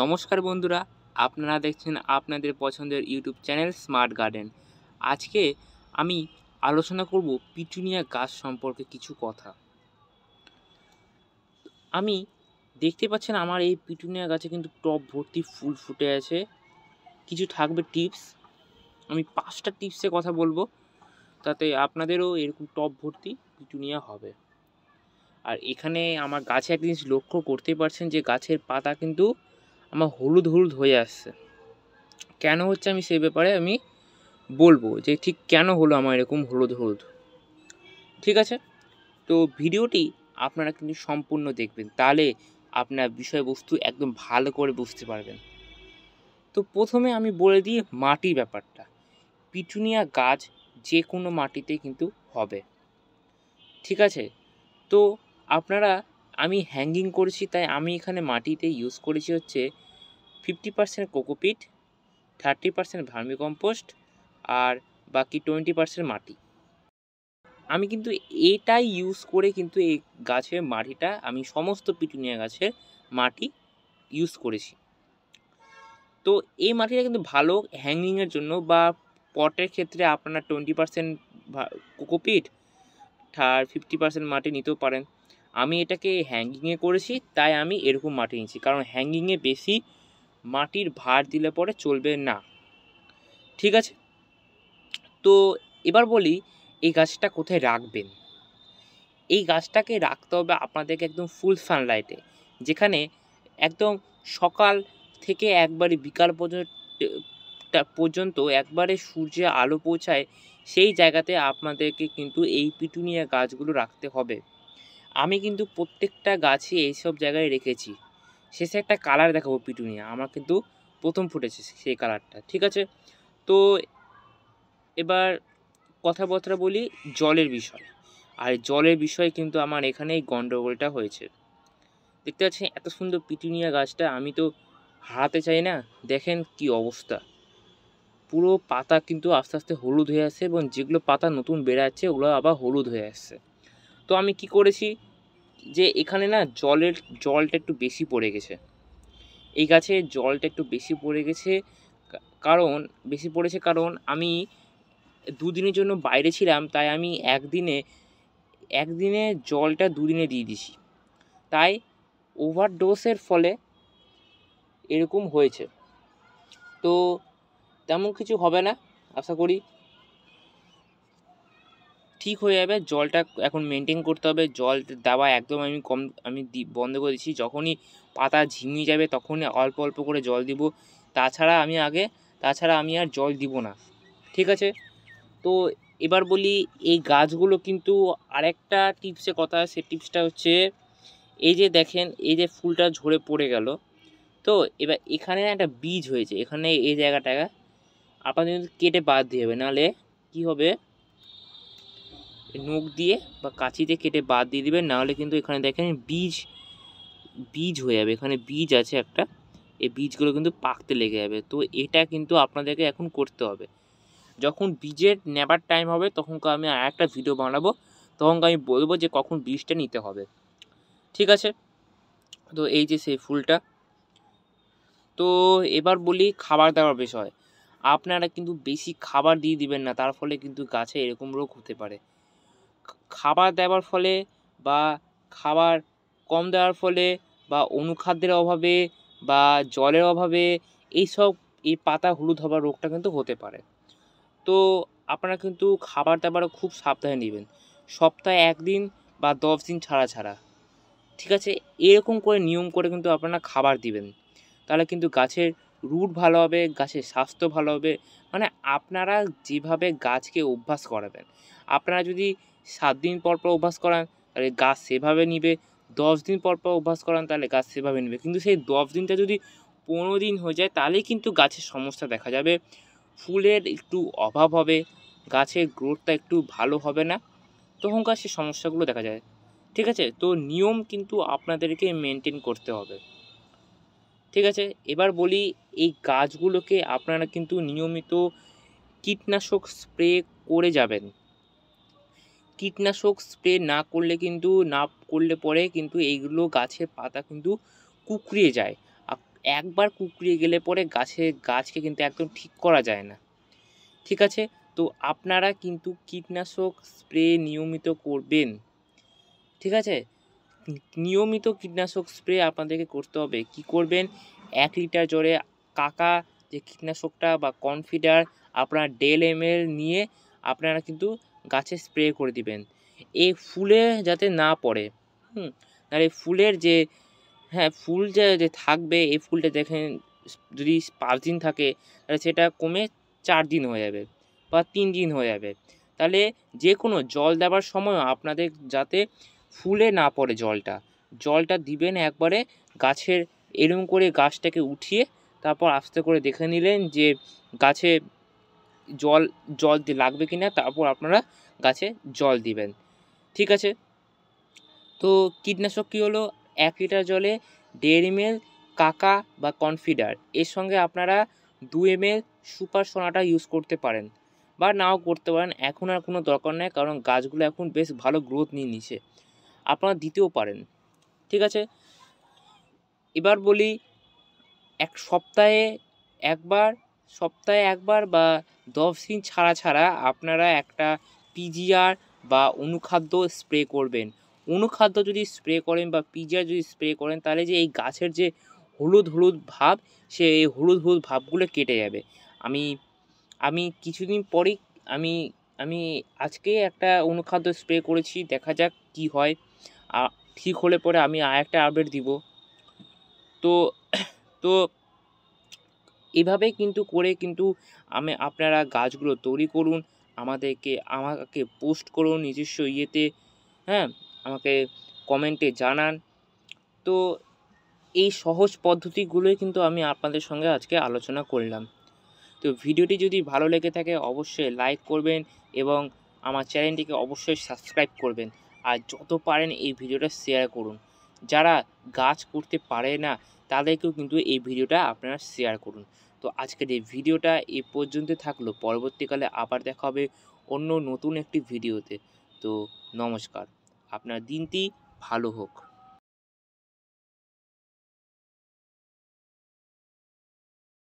নমস্কার বন্ধুরা আপনারা দেখছেন আপনাদের পছন্দের ইউটিউব চ্যানেল স্মার্ট গার্ডেন আজকে আমি আলোচনা করব পিটুনিয়া গাছ সম্পর্কে কিছু কথা আমি দেখতে পাচ্ছেন আমার এই পিটুনিয়া গাছে কিন্তু টপ ভর্তি ফুল ফুটে আছে কিছু থাকবে টিপস আমি পাঁচটা টিপসে কথা বলবো তাতে আপনাদেরও এরকম টপ ভর্তি পিটুনিয়া হবে আর এখানে আমার গাছে একটা জিনিস লক্ষ্য করতে পারছেন যে গাছের পাতা কিন্তু আমার হলুদ হলুদ হয়ে আসছে কেন হচ্ছে আমি সেই ব্যাপারে আমি বলবো যে ঠিক কেন হলো আমার এরকম হলুদ হলুদ ঠিক আছে তো ভিডিওটি আপনারা কিন্তু সম্পূর্ণ দেখবেন তাহলে আপনার বিষয়বস্তু একদম ভালো করে বুঝতে পারবেন তো প্রথমে আমি বলে দিই মাটির ব্যাপারটা পিটুনিয়া গাছ যে কোনো মাটিতে কিন্তু হবে ঠিক আছে তো আপনারা আমি হ্যাঙ্গিং করেছি তাই আমি এখানে মাটিতে ইউজ করেছি হচ্ছে fifty percent cocopeat thirty percent vermicompost আর বাকি টোয়েন্টি পার্সেন্ট মাটি আমি কিন্তু এটাই ইউজ করে কিন্তু এই গাছের মাটিটা আমি সমস্ত পিটুনিয়া গাছের মাটি ইউজ করেছি তো এই মাটিটা কিন্তু ভালো হ্যাঙ্গিংয়ের জন্য বা পটের ক্ষেত্রে আপনার টোয়েন্টি পার্সেন্ট কোকোপিট থার ফিফটি পার্সেন্ট মাটি নিতেও পারেন আমি এটাকে হ্যাঙ্গিংয়ে করেছি তাই আমি এরকম মাটি নিয়েছি কারণ হ্যাঙ্গিংয়ে বেশি মাটির ভার দিলে পরে চলবে না ঠিক আছে তো এবার বলি এই গাছটা কোথায় রাখবেন এই গাছটাকে রাখতে হবে আপনাদেরকে একদম ফুল সানলাইটে যেখানে একদম সকাল থেকে একবারে বিকাল পর্যন্ত পর্যন্ত একবারে সূর্যে আলো পৌঁছায় সেই জায়গাতে আপনাদেরকে কিন্তু এই পিটুনিয়া গাছগুলো রাখতে হবে আমি কিন্তু প্রত্যেকটা গাছে এইসব জায়গায় রেখেছি শেষে একটা কালার দেখাবো পিটুনিয়া আমার কিন্তু প্রথম ফুটেছে সেই কালারটা ঠিক আছে তো এবার কথাবার্তা বলি জলের বিষয় আর জলের বিষয় কিন্তু আমার এখানে এই গণ্ডগোলটা হয়েছে দেখতে পাচ্ছেন এত সুন্দর পিটুনিয়া গাছটা আমি তো হারাতে চাই না দেখেন কি অবস্থা পুরো পাতা কিন্তু আস্তে আস্তে হলুদ হয়ে আসছে এবং যেগুলো পাতা নতুন বেড়াচ্ছে ওগুলো আবার হলুদ হয়ে আসছে তো আমি কি করেছি যে এখানে না জলের জলটা একটু বেশি পড়ে গেছে এই গাছে জলটা একটু বেশি পড়ে গেছে কারণ বেশি পড়েছে কারণ আমি দুদিনের জন্য বাইরে ছিলাম তাই আমি একদিনে একদিনে জলটা দুদিনে দিয়ে দিছি তাই ওভারডোসের ফলে এরকম হয়েছে তো তেমন কিছু হবে না আশা করি ঠিক হয়ে যাবে জলটা এখন মেনটেন করতে হবে জল দেওয়া একদম আমি কম আমি বন্ধ করে দিচ্ছি যখনই পাতা ঝিমিয়ে যাবে তখনই অল্প অল্প করে জল দিব তাছাড়া আমি আগে তাছাড়া আমি আর জল দিব না ঠিক আছে তো এবার বলি এই গাছগুলো কিন্তু আরেকটা টিপসে কথা সে টিপসটা হচ্ছে এই যে দেখেন এই যে ফুলটা ঝরে পড়ে গেল তো এবার এখানে একটা বীজ হয়েছে এখানে এই জায়গাটা আপনাদের কেটে বাদ দিয়ে হবে নাহলে কী হবে নোক দিয়ে বা কাঁচিতে কেটে বাদ দিয়ে দেবেন নাহলে কিন্তু এখানে দেখেন বীজ বীজ হয়ে যাবে এখানে বীজ আছে একটা এই বীজগুলো কিন্তু পাকতে লেগে যাবে তো এটা কিন্তু আপনাদেরকে এখন করতে হবে যখন বীজের নেবার টাইম হবে তখন আমি আর একটা ভিডিও বানাবো তখনকে আমি বলবো যে কখন বীজটা নিতে হবে ঠিক আছে তো এই যে সেই ফুলটা তো এবার বলি খাবার দেওয়ার বিষয় আপনারা কিন্তু বেশি খাবার দিয়ে দিবেন না তার ফলে কিন্তু গাছে এরকম রোগ হতে পারে খাবার দেওয়ার ফলে বা খাবার কম দেওয়ার ফলে বা অনুখাদ্যের অভাবে বা জলের অভাবে এইসব এই পাতা হলুদ হবার রোগটা কিন্তু হতে পারে তো আপনারা কিন্তু খাবার দাবারও খুব সাবধানে নেবেন সপ্তাহে একদিন বা দশ দিন ছাড়া ছাড়া ঠিক আছে এরকম করে নিয়ম করে কিন্তু আপনারা খাবার দিবেন তাহলে কিন্তু গাছের রুট ভালো হবে গাছের স্বাস্থ্য ভালো হবে মানে আপনারা যেভাবে গাছকে অভ্যাস করাবেন আপনারা যদি সাত দিন পর পর অভ্যাস করান তাহলে গাছ সেভাবে নিবে দশ দিন পর পর অভ্যাস করান তাহলে গাছ সেভাবে নেবে কিন্তু সেই দশ দিনটা যদি পনেরো দিন হয়ে যায় তাহলেই কিন্তু গাছের সমস্যা দেখা যাবে ফুলের একটু অভাব হবে গাছের গ্রোথটা একটু ভালো হবে না তখনকার গাছের সমস্যাগুলো দেখা যায় ঠিক আছে তো নিয়ম কিন্তু আপনাদেরকে মেনটেন করতে হবে ঠিক আছে এবার বলি এই গাছগুলোকে আপনারা কিন্তু নিয়মিত কীটনাশক স্প্রে করে যাবেন কীটনাশক স্প্রে না করলে কিন্তু না করলে পরে কিন্তু এইগুলো গাছের পাতা কিন্তু কুকড়িয়ে যায় একবার কুকড়িয়ে গেলে পরে গাছে গাছকে কিন্তু একদম ঠিক করা যায় না ঠিক আছে তো আপনারা কিন্তু কীটনাশক স্প্রে নিয়মিত করবেন ঠিক আছে নিয়মিত কীটনাশক স্প্রে আপনাদেরকে করতে হবে কি করবেন এক লিটার জ্বরে কাকা যে কীটনাশকটা বা কনফিডার আপনার ডেল এম নিয়ে আপনারা কিন্তু গাছে স্প্রে করে দিবেন এই ফুলে যাতে না পড়ে হুম তাহলে ফুলের যে হ্যাঁ ফুল যে যে থাকবে এই ফুলটা দেখেন যদি পাঁচ দিন থাকে তাহলে সেটা কমে চার দিন হয়ে যাবে বা তিন দিন হয়ে যাবে তাহলে যে কোনো জল দেওয়ার সময় আপনাদের যাতে ফুলে না পড়ে জলটা জলটা দিবেন একবারে গাছের এরম করে গাছটাকে উঠিয়ে তারপর আস্তে করে দেখে নিলেন যে গাছে জল জল লাগবে কি না তারপর আপনারা গাছে জল দিবেন ঠিক আছে তো কীটনাশক কী হলো এক লিটার জলে দেড় এম কাকা বা কনফিডার এর সঙ্গে আপনারা দু M L super sonata use করতে পারেন বা নাও করতে পারেন এখন আর কোনো দরকার নেই কারণ গাছগুলো এখন বেশ ভালো গ্রোথ নিয়ে নিছে আপনারা দিতেও পারেন ঠিক আছে এবার বলি এক সপ্তাহে একবার সপ্তাহে একবার বা দশ দিন ছাড়া ছাড়া আপনারা একটা পিজিআর বা অনুখাদ্য স্প্রে করবেন অনুখাদ্য যদি স্প্রে করেন বা পিজিআর যদি স্প্রে করেন তাহলে যে এই গাছের যে হলুদ হলুদ ভাব সে এই হলুদ হলুদ ভাবগুলো কেটে যাবে আমি আমি কিছুদিন পরেই আমি আমি আজকে একটা অনুখাদ্য স্প্রে করেছি দেখা যাক কি হয় ঠিক হলে পরে আমি আর একটা আপডেট দিব তো তো এভাবে কিন্তু করে কিন্তু আমি আপনারা গাছগুলো তৈরি করুন আমাদেরকে আমাকে পোস্ট করুন নিজস্ব ইয়েতে হ্যাঁ আমাকে কমেন্টে জানান তো এই সহজ পদ্ধতিগুলোই কিন্তু আমি আপনাদের সঙ্গে আজকে আলোচনা করলাম তো ভিডিওটি যদি ভালো লেগে থাকে অবশ্যই লাইক করবেন এবং আমার চ্যানেলটিকে অবশ্যই সাবস্ক্রাইব করবেন আর যত পারেন এই ভিডিওটা শেয়ার করুন যারা গাছ করতে পারে না তাদেরকেও কিন্তু এই ভিডিওটা আপনারা শেয়ার করুন তো আজকের এই ভিডিওটা এ পর্যন্ত থাকলো পরবর্তীকালে আবার দেখা হবে অন্য নতুন একটি ভিডিওতে তো নমস্কার আপনার দিনটি ভালো হোক